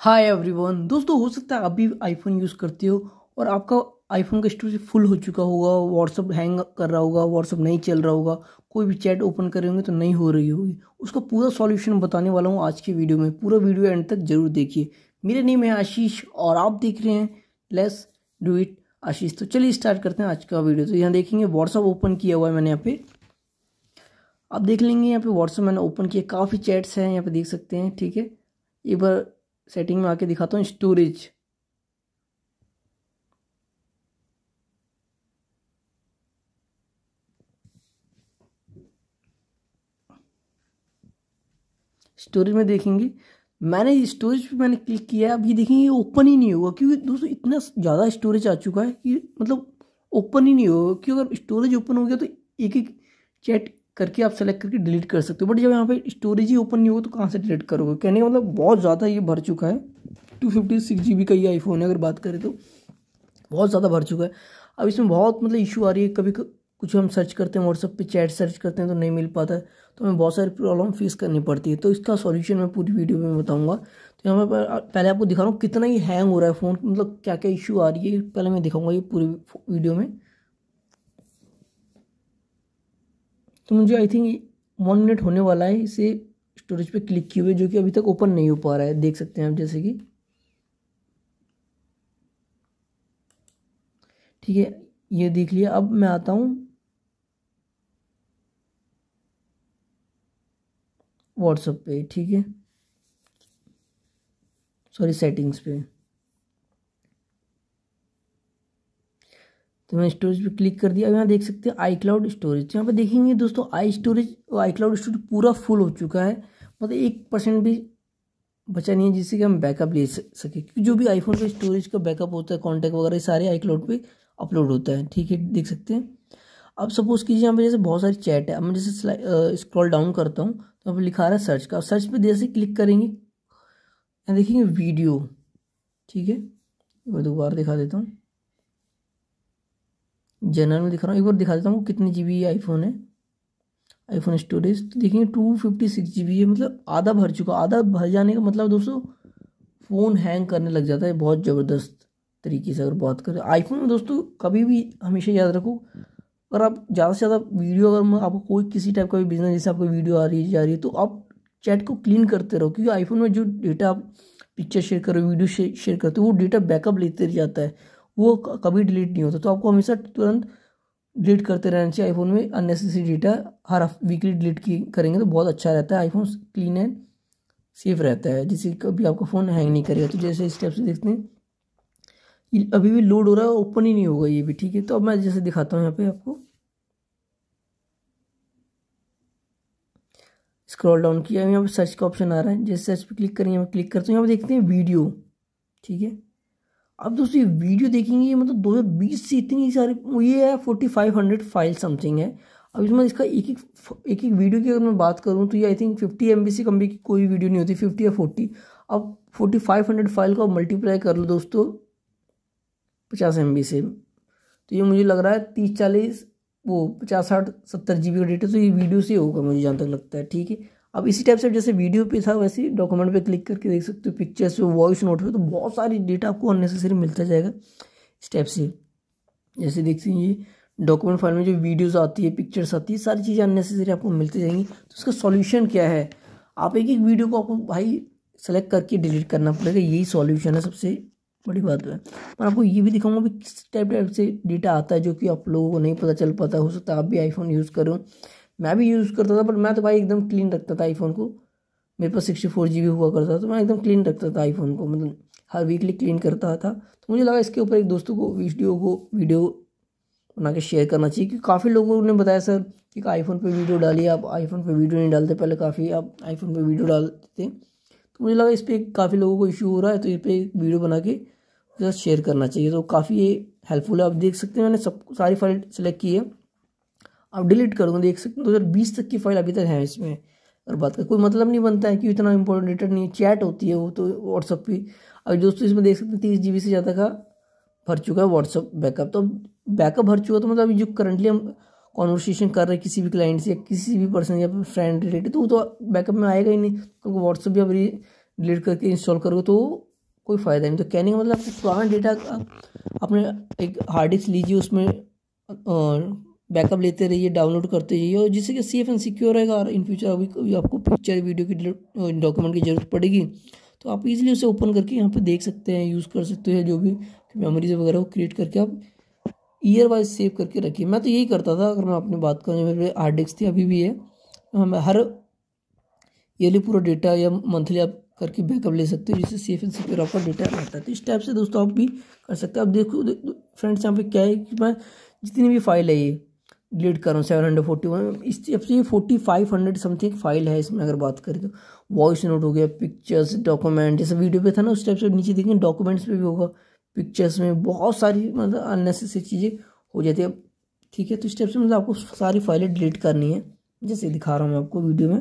hi everyone दोस्तों हो सकता है आप भी आईफोन यूज़ करते हो और आपका आईफोन का स्टोरेज फुल हो चुका होगा व्हाट्सअप हैंग कर रहा होगा व्हाट्सअप नहीं चल रहा होगा कोई भी चैट ओपन रहे होंगे तो नहीं हो रही होगी उसका पूरा सॉल्यूशन बताने वाला हूँ आज की वीडियो में पूरा वीडियो एंड तक जरूर देखिए मेरे नेम है आशीष और आप देख रहे हैं लेस डू इट आशीष तो चलिए स्टार्ट करते हैं आज का वीडियो तो यहाँ देखेंगे व्हाट्सअप ओपन किया हुआ है मैंने यहाँ पे आप देख लेंगे यहाँ पे व्हाट्सअप मैंने ओपन किया काफ़ी चैट्स हैं यहाँ पे देख सकते हैं ठीक है एक बार सेटिंग में आके दिखाता हूँ स्टोरेज स्टोरेज में देखेंगे मैंने स्टोरेज पे मैंने क्लिक किया अभी देखेंगे ओपन ही नहीं होगा क्योंकि दोस्तों इतना ज़्यादा स्टोरेज आ चुका है कि मतलब ओपन ही नहीं होगा क्योंकि अगर स्टोरेज ओपन हो गया तो एक एक चैट करके आप सेलेक्ट करके डिलीट कर सकते हो बट जब यहाँ पे स्टोरेज ही ओपन नहीं हो तो कहाँ से डिलीट करोगे कहने का मतलब बहुत ज़्यादा ये भर चुका है two fifty six G B का ये आईफोन है अगर बात करें तो बहुत ज़्यादा भर चुका है अब इसमें बहुत मतलब इशू आ रही है कभी कुछ हम सर्च करते हैं व्हाट्सअप पे चैट सर्च करते हैं तो नहीं मिल पाता है तो हमें बहुत सारी प्रॉब्लम फेस करनी पड़ती है तो इसका सॉल्यूशन मैं पूरी वीडियो में बताऊंगा तो यहाँ पर पहले आपको दिखा रहा हूँ कितना ही हैंग हो रहा है फ़ोन मतलब क्या क्या इशू आ रही है पहले मैं दिखाऊंगा ये पूरी वीडियो में तो मुझे आई थिंक वन मिनट होने वाला है इसे स्टोरेज पे क्लिक किए हुए जो कि अभी तक ओपन नहीं हो पा रहा है देख सकते हैं आप जैसे कि ठीक है ये देख लिया अब मैं आता हूँ व्हाट्सएप पे ठीक है सॉरी सेटिंग्स पे तो मैंने स्टोरेज पे क्लिक कर दिया अब यहाँ देख सकते हैं आई क्लाउड स्टोरेज यहाँ पे देखेंगे दोस्तों आई स्टोरेज और आई क्लाउड स्टोरेज पूरा फुल हो चुका है मतलब एक परसेंट भी बचा नहीं है जिससे कि हम बैकअप ले सके क्योंकि जो भी आईफोन पे स्टोरेज का बैकअप होता है कॉन्टैक्ट वगैरह सारे आई क्लाउड पर अपलोड होता है ठीक है देख सकते हैं अब सपोज कीजिए यहाँ पर जैसे बहुत सारी चैट है अब मैं जैसे स्क्रॉल डाउन करता हूँ तो यहाँ पर लिखा रहा है सर्च का सर्च पर जैसे क्लिक करेंगे यहाँ देखेंगे वीडियो ठीक है मैं दोबारा दिखा देता हूँ जनरल में दिखा रहा हूँ एक बार दिखा देता हूँ कितने जी बी आईफोन है आईफोन स्टोरेज तो देखेंगे two fifty six G B है मतलब आधा भर चुका आधा भर जाने का मतलब दोस्तों फ़ोन हैंग करने लग जाता है बहुत ज़बरदस्त तरीके से अगर बात करें आईफोन में दोस्तों कभी भी हमेशा याद रखो अगर आप ज़्यादा से ज़्यादा वीडियो अगर आपको कोई किसी टाइप का भी बिजनेस जैसे आपको वीडियो आ रही जा रही है तो आप चैट को क्लीन करते रहो क्योंकि आईफोन में जो डेटा आप पिक्चर शेयर करो वीडियो शेयर करते हो वो डेटा बैकअप लेते जाता है वो कभी डिलीट नहीं होता तो आपको हमेशा तुरंत डिलीट करते रहना चाहिए आईफोन में अननेसेसरी डेटा हर वीकली डिलीट की करेंगे तो बहुत अच्छा रहता है आईफोन क्लीन एंड सेफ रहता है जिससे कभी आपका फ़ोन हैंग नहीं करेगा तो जैसे स्टेप से देखते हैं अभी भी लोड हो रहा है ओपन ही नहीं होगा ये भी ठीक है तो अब मैं जैसे दिखाता हूँ यहाँ पे आपको स्क्रॉल डाउन किया यहाँ पे सर्च का ऑप्शन आ रहा है जैसे सर्च पे क्लिक करेंगे यहाँ पे क्लिक करते हैं यहाँ पे देखते हैं वीडियो ठीक है अब दोस्तों ये वीडियो देखेंगे मतलब 2020 से इतनी सारी ये है 4500 फाइल समथिंग है अब इसमें इसका एक एक एक एक वीडियो की अगर मैं बात करूँ तो ये आई थिंक 50 एम से कम भी कोई वीडियो नहीं होती 50 या 40 अब 4500 फाइल को मल्टीप्लाई कर लो दोस्तों 50 एम से तो ये मुझे लग रहा है तीस चालीस वो पचास साठ सत्तर जी का डेटा तो ये वीडियो से होगा मुझे जहाँ तक लगता है ठीक है अब इसी टाइप से जैसे वीडियो पे था वैसे डॉक्यूमेंट पे क्लिक करके देख सकते हो पिक्चर्स पे वॉइस नोट पे तो बहुत सारी डेटा आपको अननेसेसरी मिलता जाएगा इस टाइप से जैसे देख सकते ये डॉक्यूमेंट फाइल में जो वीडियोस आती है पिक्चर्स आती है सारी चीज़ें अननेसेसरी आपको मिलती जाएंगी तो उसका सॉल्यूशन क्या है आप एक एक वीडियो को आपको भाई सेलेक्ट करके डिलीट करना पड़ेगा यही सॉल्यूशन है सबसे बड़ी बात है मैं आपको ये भी दिखाऊंगा भी किस टाइप टाइप से डेटा आता है जो कि आप लोगों को नहीं पता चल पाता हो सकता है आप भी आईफोन यूज़ करो मैं भी यूज़ करता था पर मैं तो भाई एकदम क्लीन रखता था आईफोन को मेरे पास सिक्सटी फोर जी बी हुआ करता था तो मैं एकदम क्लीन रखता था आईफोन को मतलब हर वीकली क्लीन करता था तो मुझे लगा इसके ऊपर एक दोस्तों को वीडियो को वीडियो बना के शेयर करना चाहिए क्योंकि काफ़ी लोगों ने बताया सर कि आईफोन पे वीडियो डालिए आप आईफोन पे वीडियो नहीं डालते पहले काफ़ी आप आईफोन पे वीडियो डालते थे तो मुझे लगा इस पर काफ़ी लोगों को इशू हो रहा है तो इस पर वीडियो बना के उसके शेयर करना चाहिए तो काफ़ी ये हेल्पफुल है आप देख सकते हैं मैंने सब सारी फाइल सेलेक्ट की है आप डिलीट कर दो देख सकते हो दो बीस तक की फाइल अभी तक है इसमें और बात का कोई मतलब नहीं बनता है कि इतना इंपॉर्टेंट डेटा नहीं है चैट होती है वो तो व्हाट्सअप पर अभी दोस्तों इसमें देख सकते हैं तीस जी से ज़्यादा का भर चुका है व्हाट्सअप बैकअप तो बैकअप भर चुका तो मतलब अभी जो करंटली हम कॉन्वर्सेशन कर रहे हैं किसी भी क्लाइंट से या किसी भी पर्सन या फ्रेंड रिलेटेड तो वो तो बैकअप में आएगा ही नहीं क्योंकि व्हाट्सअप भी अभी डिलीट करके इंस्टॉल करोगे तो कोई फ़ायदा नहीं तो कहने का मतलब पुराना डेटा अपने एक हार्ड डिस्क लीजिए उसमें बैकअप लेते रहिए डाउनलोड करते रहिए और जिससे कि सेफ एंड सिक्योर रहेगा और इन फ्यूचर अभी आपको पिक्चर वीडियो की डॉक्यूमेंट की ज़रूरत पड़ेगी तो आप इजीली उसे ओपन करके यहाँ पे देख सकते हैं यूज़ कर सकते हैं जो भी मेमोरीज वगैरह को क्रिएट करके आप ईयर वाइज सेव करके रखिए मैं तो यही करता था अगर मैं अपनी बात करूँ मेरे हार्ड डिस्क थी अभी भी है हम हर ईयरली पूरा डेटा या मंथली आप करके बैकअप ले सकते हो जिससे सेफ एंड सिक्योर आपका डेटा रहता है तो इस टाइप से दोस्तों आप भी कर सकते हैं अब देखो फ्रेंड्स यहाँ पे क्या है कि मैं जितनी भी फाइल है ये डिलीट कर रहा हूँ सेवन हंड्रेड फोर्टी वन इस जब से ये forty five hundred something file है इसमें अगर बात करें तो वॉइस नोट हो गया पिक्चर्स डॉक्यूमेंट जैसे वीडियो पे था ना उस टाइप से नीचे देखें डॉक्यूमेंट्स पे भी होगा पिक्चर्स में बहुत सारी मतलब अननेसेसरी चीज़ें हो जाती है ठीक है तो इस टाइप से मतलब आपको सारी फाइलें डिलीट करनी है जैसे दिखा रहा हूँ मैं आपको वीडियो में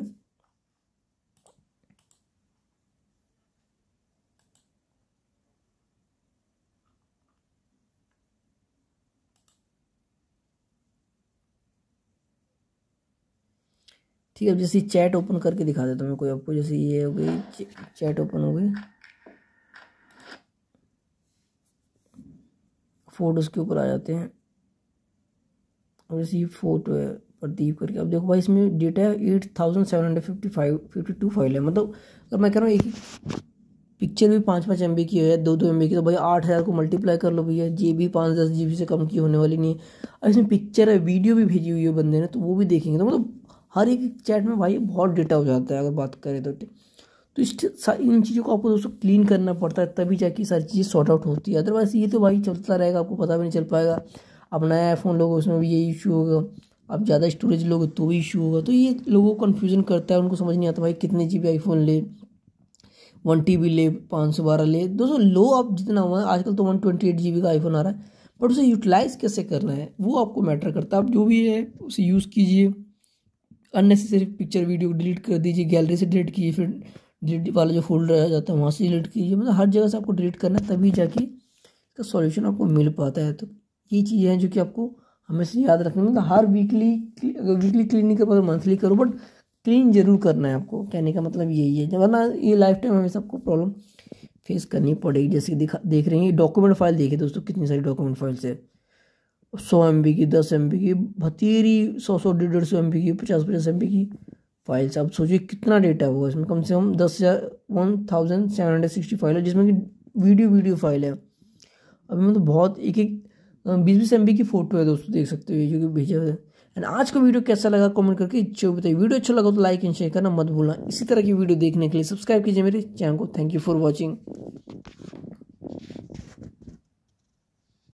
ठीक है अब जैसे चैट ओपन करके दिखा देता हूँ मैं कोई आपको जैसे ये हो गई चैट ओपन हो गई फोटोज़ के ऊपर आ जाते हैं और जैसे ये फोटो है प्रदीप करके अब देखो भाई इसमें डेटा है eight thousand seven hundred fifty five fifty two file है मतलब अगर मैं कह रहा हूँ एक पिक्चर भी पाँच पाँच एम की है दो दो एम की तो भाई आठ हज़ार को मल्टीप्लाई कर लो भैया जी बी पाँच दस जी से कम की होने वाली नहीं है अब इसमें पिक्चर है वीडियो भी भेजी हुई है बंदे ने तो वो भी देखेंगे तो मतलब हर एक चैट में भाई बहुत डेटा हो जाता है अगर बात करें तो तो इस इन चीज़ों को आपको दोस्तों क्लीन करना पड़ता है तभी जाके सारी चीज़ें सॉर्ट आउट होती है अदरवाइज ये तो भाई चलता रहेगा आपको पता भी नहीं चल पाएगा आप नया आईफोन लोगे उसमें भी ये इशू होगा आप ज़्यादा स्टोरेज लोगे तो भी इशू होगा तो ये लोगों को कन्फ्यूजन करता है उनको समझ नहीं आता भाई कितने जी बी आईफोन ले वन टी बी ले पाँच सौ बारह ले दोस्तों लो आप जितना हुआ है आजकल तो one twenty eight G B का आईफोन आ रहा है बट उसे यूटिलाइज़ कैसे करना है वो आपको मैटर करता है आप जो भी है उसे यूज़ कीजिए अननेसेसरी पिक्चर वीडियो डिलीट कर दीजिए गैलरी से डिलीट कीजिए फिर डिलीट वाला जो फोल्डर आ जाता है वहाँ से डिलीट कीजिए मतलब हर जगह से आपको डिलीट करना है तभी जाके इसका सॉल्यूशन आपको मिल पाता है तो ये चीज़ें हैं जो कि आपको हमेशा याद रखना मतलब हर वीकली अगर वीकली क्लीन नहीं कर पाओ मंथली करो बट क्लीन जरूर करना है आपको कहने का मतलब यही है वरना ये लाइफ टाइम हमेशा आपको प्रॉब्लम फेस करनी पड़ेगी जैसे देख रहे हैं ये डॉक्यूमेंट फाइल देखिए दोस्तों कितनी सारी डॉक्यूमेंट फाइल्स है सौ एम की दस एम की भतीरी सौ सौ डेढ़ डेढ़ सौ एम की पचास पचास एम की फाइल्स आप सोचिए कितना डेटा होगा इसमें कम से कम दस हज़ार one thousand seven hundred sixty file है जिसमें कि वीडियो वीडियो फाइल है अभी मतलब बहुत एक एक बीस बीस एम की फ़ोटो है दोस्तों देख सकते हो जो कि भेजा है एंड आज का वीडियो कैसा लगा कमेंट करके जो बताइए वीडियो अच्छा लगा तो लाइक एंड शेयर करना मत भूलना इसी तरह की वीडियो देखने के लिए सब्सक्राइब कीजिए मेरे चैनल को थैंक यू फॉर वॉचिंग